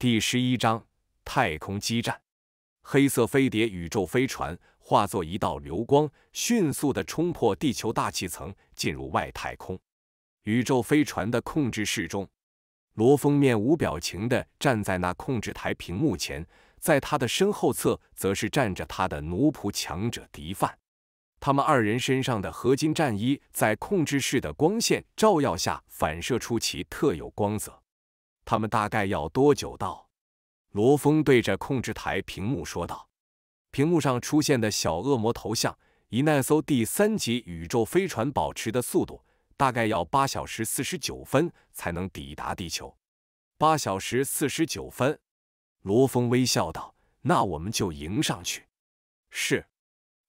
第十一章太空激战。黑色飞碟宇宙飞船化作一道流光，迅速的冲破地球大气层，进入外太空。宇宙飞船的控制室中，罗峰面无表情的站在那控制台屏幕前，在他的身后侧，则是站着他的奴仆强者迪范。他们二人身上的合金战衣，在控制室的光线照耀下，反射出其特有光泽。他们大概要多久到？罗峰对着控制台屏幕说道。屏幕上出现的小恶魔头像，以那艘第三级宇宙飞船保持的速度，大概要八小时四十九分才能抵达地球。八小时四十九分，罗峰微笑道：“那我们就迎上去。”是。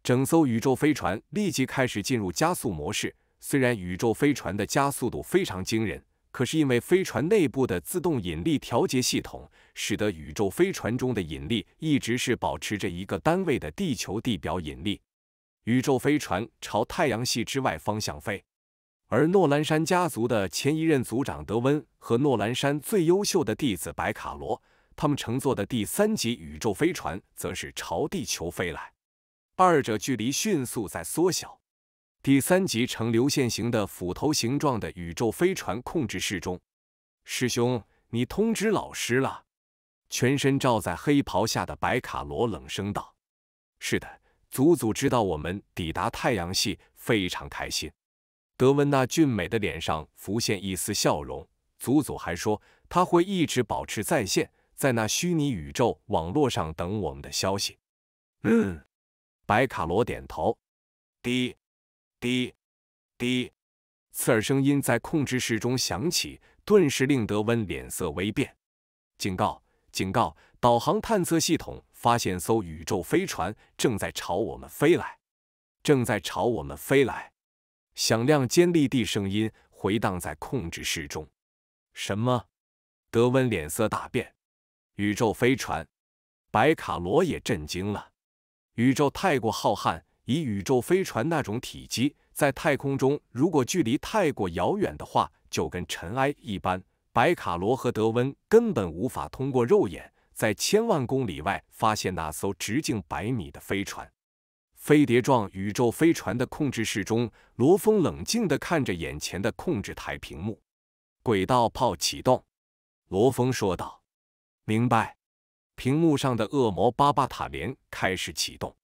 整艘宇宙飞船立即开始进入加速模式。虽然宇宙飞船的加速度非常惊人。可是因为飞船内部的自动引力调节系统，使得宇宙飞船中的引力一直是保持着一个单位的地球地表引力。宇宙飞船朝太阳系之外方向飞，而诺兰山家族的前一任族长德温和诺兰山最优秀的弟子白卡罗，他们乘坐的第三级宇宙飞船则是朝地球飞来，二者距离迅速在缩小。第三级呈流线型的斧头形状的宇宙飞船控制室中，师兄，你通知老师了。全身罩在黑袍下的白卡罗冷声道：“是的，祖祖知道我们抵达太阳系，非常开心。”德文娜俊美的脸上浮现一丝笑容。祖祖还说他会一直保持在线，在那虚拟宇宙网络上等我们的消息。嗯，白卡罗点头。第。滴滴！刺耳声音在控制室中响起，顿时令德温脸色微变。警告！警告！导航探测系统发现艘宇宙飞船正在朝我们飞来，正在朝我们飞来！响亮尖利地声音回荡在控制室中。什么？德温脸色大变。宇宙飞船？白卡罗也震惊了。宇宙太过浩瀚。以宇宙飞船那种体积，在太空中，如果距离太过遥远的话，就跟尘埃一般。白卡罗和德温根本无法通过肉眼在千万公里外发现那艘直径百米的飞船。飞碟状宇宙飞船的控制室中，罗峰冷静地看着眼前的控制台屏幕。轨道炮启动，罗峰说道：“明白。”屏幕上的恶魔巴巴塔连开始启动。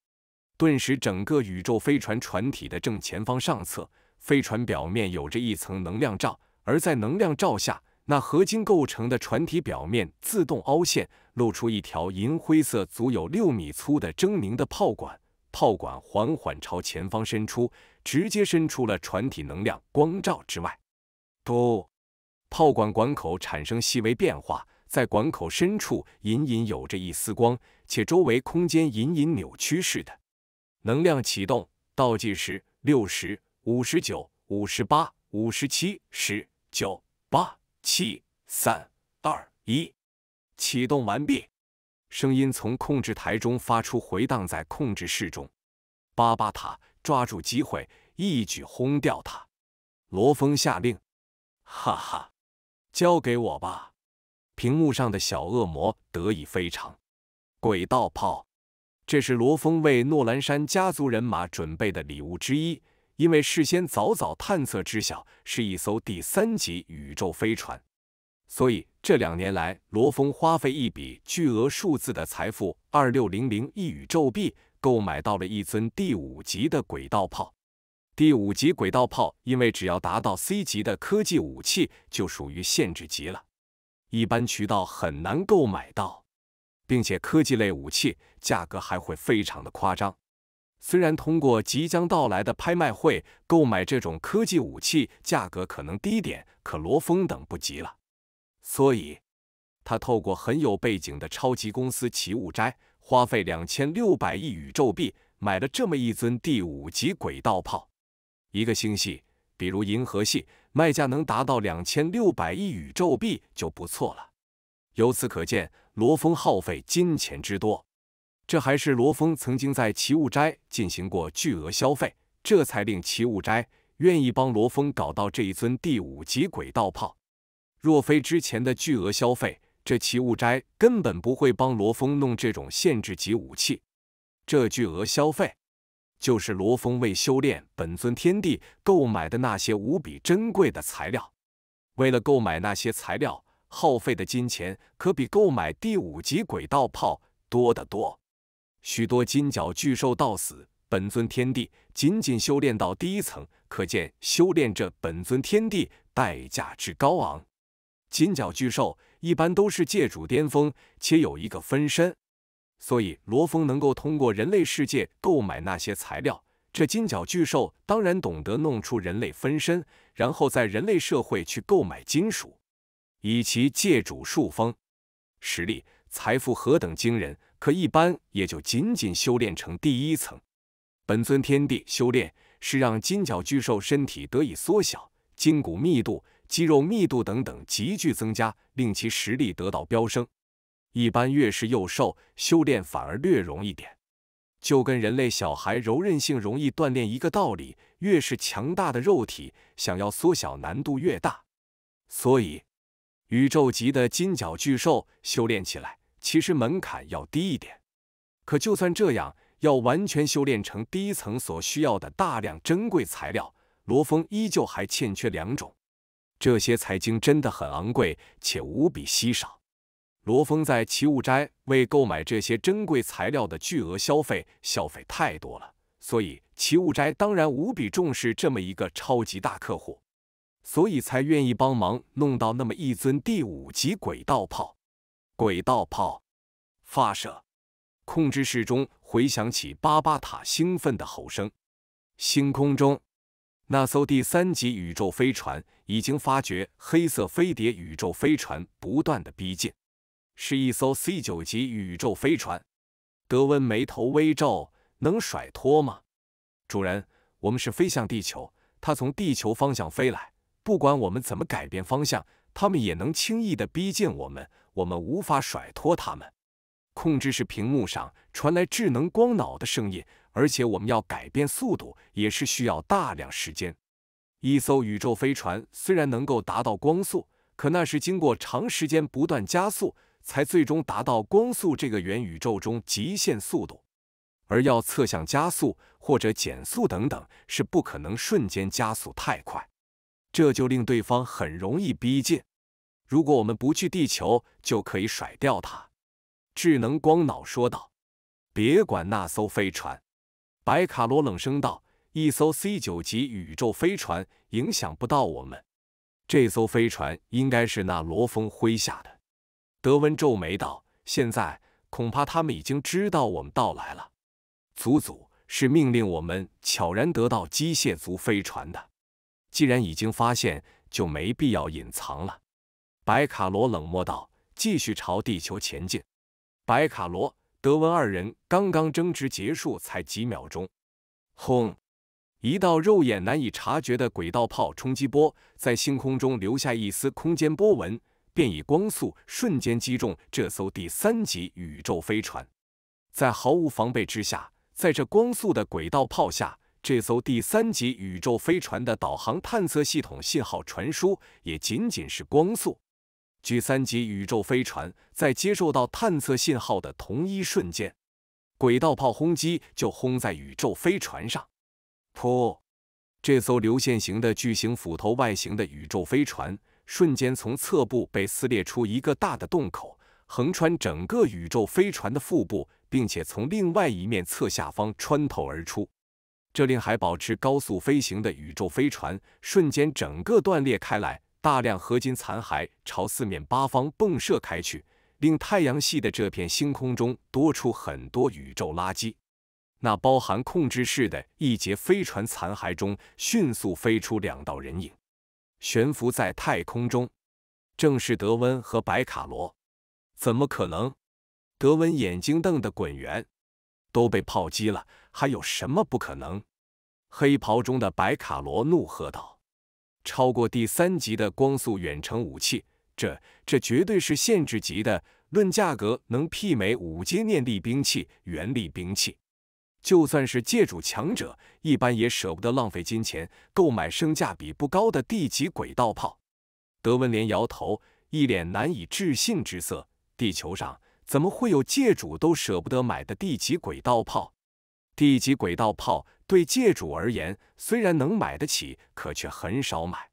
顿时，整个宇宙飞船船体的正前方上侧，飞船表面有着一层能量罩，而在能量罩下，那合金构成的船体表面自动凹陷，露出一条银灰色、足有六米粗的狰狞的炮管。炮管缓缓朝前方伸出，直接伸出了船体能量光照之外。嘟，炮管管口产生细微变化，在管口深处隐隐有着一丝光，且周围空间隐隐扭曲似的。能量启动倒计时：六十五十九五十八五十七十九八七三二一，启动完毕。声音从控制台中发出，回荡在控制室中。巴巴塔抓住机会，一举轰掉他。罗峰下令：“哈哈，交给我吧！”屏幕上的小恶魔得意非常。轨道炮。这是罗峰为诺兰山家族人马准备的礼物之一，因为事先早早探测知晓是一艘第三级宇宙飞船，所以这两年来，罗峰花费一笔巨额数字的财富二六零零亿宇宙币，购买到了一尊第五级的轨道炮。第五级轨道炮，因为只要达到 C 级的科技武器就属于限制级了，一般渠道很难购买到。并且科技类武器价格还会非常的夸张。虽然通过即将到来的拍卖会购买这种科技武器价格可能低点，可罗峰等不及了，所以他透过很有背景的超级公司奇物斋，花费两千六百亿宇宙币买了这么一尊第五级轨道炮。一个星系，比如银河系，卖价能达到两千六百亿宇宙币就不错了。由此可见，罗峰耗费金钱之多，这还是罗峰曾经在奇物斋进行过巨额消费，这才令奇物斋愿意帮罗峰搞到这一尊第五级轨道炮。若非之前的巨额消费，这奇物斋根本不会帮罗峰弄这种限制级武器。这巨额消费，就是罗峰为修炼本尊天地购买的那些无比珍贵的材料。为了购买那些材料。耗费的金钱可比购买第五级轨道炮多得多，许多金角巨兽到死本尊天地仅仅修炼到第一层，可见修炼这本尊天地代价之高昂。金角巨兽一般都是界主巅峰，且有一个分身，所以罗峰能够通过人类世界购买那些材料。这金角巨兽当然懂得弄出人类分身，然后在人类社会去购买金属。以其界主数峰实力、财富何等惊人，可一般也就仅仅修炼成第一层。本尊天地修炼是让金角巨兽身体得以缩小，筋骨密度、肌肉密度等等急剧增加，令其实力得到飙升。一般越是幼兽，修炼反而略容易点，就跟人类小孩柔韧性容易锻炼一个道理。越是强大的肉体，想要缩小难度越大，所以。宇宙级的金角巨兽修炼起来，其实门槛要低一点。可就算这样，要完全修炼成第一层所需要的大量珍贵材料，罗峰依旧还欠缺两种。这些财经真的很昂贵，且无比稀少。罗峰在奇物斋为购买这些珍贵材料的巨额消费，消费太多了，所以奇物斋当然无比重视这么一个超级大客户。所以才愿意帮忙弄到那么一尊第五级轨道炮。轨道炮发射，控制室中回响起巴巴塔兴奋的吼声。星空中，那艘第三级宇宙飞船已经发觉黑色飞碟宇宙飞船不断的逼近，是一艘 C 九级宇宙飞船。德温眉头微皱：“能甩脱吗？”主人，我们是飞向地球，它从地球方向飞来。不管我们怎么改变方向，他们也能轻易地逼近我们。我们无法甩脱他们。控制室屏幕上传来智能光脑的声音，而且我们要改变速度也是需要大量时间。一艘宇宙飞船虽然能够达到光速，可那是经过长时间不断加速才最终达到光速这个元宇宙中极限速度。而要侧向加速或者减速等等，是不可能瞬间加速太快。这就令对方很容易逼近。如果我们不去地球，就可以甩掉它。”智能光脑说道。“别管那艘飞船。”白卡罗冷声道。“一艘 C 九级宇宙飞船影响不到我们。这艘飞船应该是那罗峰麾下的。”德文皱眉道。“现在恐怕他们已经知道我们到来了。祖祖是命令我们悄然得到机械族飞船的。”既然已经发现，就没必要隐藏了。”白卡罗冷漠道，继续朝地球前进。白卡罗、德文二人刚刚争执结束，才几秒钟，轰！一道肉眼难以察觉的轨道炮冲击波在星空中留下一丝空间波纹，便以光速瞬间击中这艘第三级宇宙飞船，在毫无防备之下，在这光速的轨道炮下。这艘第三级宇宙飞船的导航探测系统信号传输也仅仅是光速。第三级宇宙飞船在接受到探测信号的同一瞬间，轨道炮轰击就轰在宇宙飞船上。噗！这艘流线型的巨型斧头外形的宇宙飞船瞬间从侧部被撕裂出一个大的洞口，横穿整个宇宙飞船的腹部，并且从另外一面侧下方穿透而出。这令还保持高速飞行的宇宙飞船瞬间整个断裂开来，大量合金残骸朝四面八方迸射开去，令太阳系的这片星空中多出很多宇宙垃圾。那包含控制室的一节飞船残骸中，迅速飞出两道人影，悬浮在太空中，正是德温和白卡罗。怎么可能？德温眼睛瞪得滚圆，都被炮击了。还有什么不可能？黑袍中的白卡罗怒喝道：“超过第三级的光速远程武器，这这绝对是限制级的。论价格，能媲美五阶念力兵器、元力兵器。就算是借主强者，一般也舍不得浪费金钱购买性价比不高的地级轨道炮。”德文连摇头，一脸难以置信之色：“地球上怎么会有界主都舍不得买的地级轨道炮？”地级轨道炮对界主而言，虽然能买得起，可却很少买，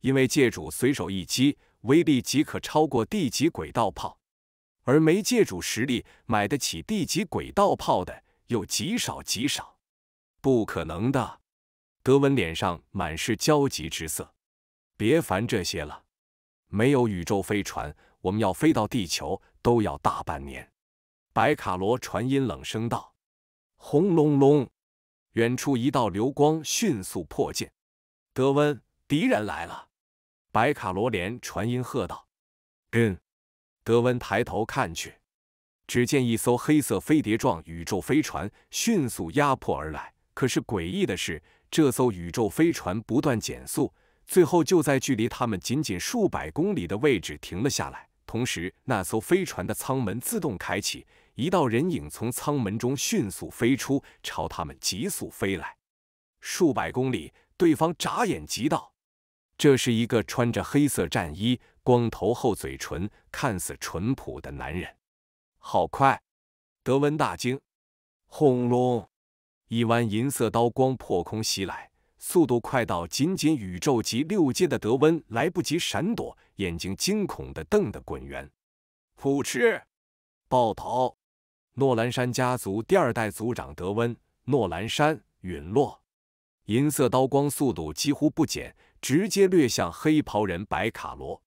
因为界主随手一击，威力即可超过地级轨道炮。而没借主实力买得起地级轨道炮的，又极少极少，不可能的。德文脸上满是焦急之色，别烦这些了，没有宇宙飞船，我们要飞到地球都要大半年。”白卡罗传音冷声道。轰隆隆！远处一道流光迅速破剑。德温，敌人来了！白卡罗连传音喝道。嗯。德温抬头看去，只见一艘黑色飞碟状宇宙飞船迅速压迫而来。可是诡异的是，这艘宇宙飞船不断减速，最后就在距离他们仅仅数百公里的位置停了下来。同时，那艘飞船的舱门自动开启。一道人影从舱门中迅速飞出，朝他们急速飞来。数百公里，对方眨眼即到。这是一个穿着黑色战衣、光头、厚嘴唇、看似淳朴的男人。好快！德温大惊。轰隆！一弯银色刀光破空袭来，速度快到仅仅宇宙级六阶的德温来不及闪躲，眼睛惊恐地瞪得滚圆。扑哧！爆头！诺兰山家族第二代族长德温·诺兰山陨落，银色刀光速度几乎不减，直接掠向黑袍人白卡罗。